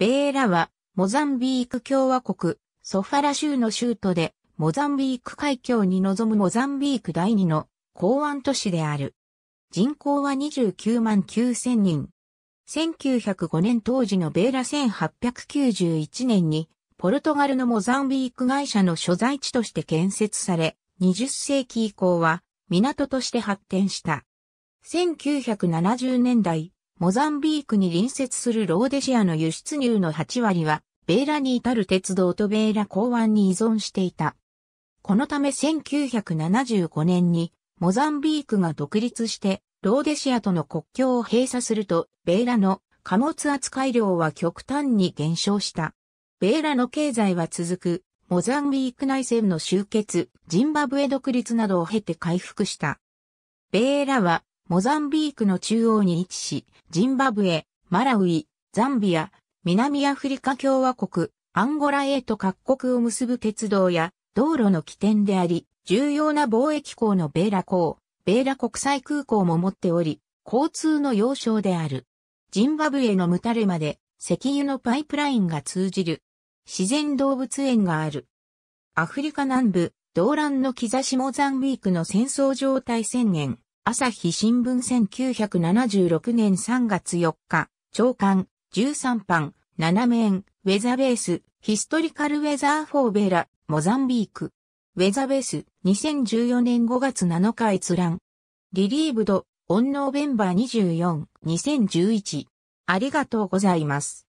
ベーラは、モザンビーク共和国、ソファラ州の州都で、モザンビーク海峡に臨むモザンビーク第二の港湾都市である。人口は29万9000人。1905年当時のベーラ1891年に、ポルトガルのモザンビーク会社の所在地として建設され、20世紀以降は港として発展した。1970年代、モザンビークに隣接するローデシアの輸出入の8割は、ベーラに至る鉄道とベーラ港湾に依存していた。このため1975年に、モザンビークが独立して、ローデシアとの国境を閉鎖すると、ベーラの貨物扱い量は極端に減少した。ベーラの経済は続く、モザンビーク内戦の終結、ジンバブエ独立などを経て回復した。ベーラはモザンビークの中央に位置し、ジンバブエ、マラウイ、ザンビア、南アフリカ共和国、アンゴラへと各国を結ぶ鉄道や道路の起点であり、重要な貿易港のベーラ港、ベーラ国際空港も持っており、交通の要衝である。ジンバブエのムタレまで石油のパイプラインが通じる。自然動物園がある。アフリカ南部、動乱の兆しモザンビークの戦争状態宣言。朝日新聞1976年3月4日、長官、13版、7面、ウェザベース、ヒストリカルウェザーフォーベラ、モザンビーク。ウェザベース、2014年5月7日閲覧。リリーブド、オンノーベンバー24、2011。ありがとうございます。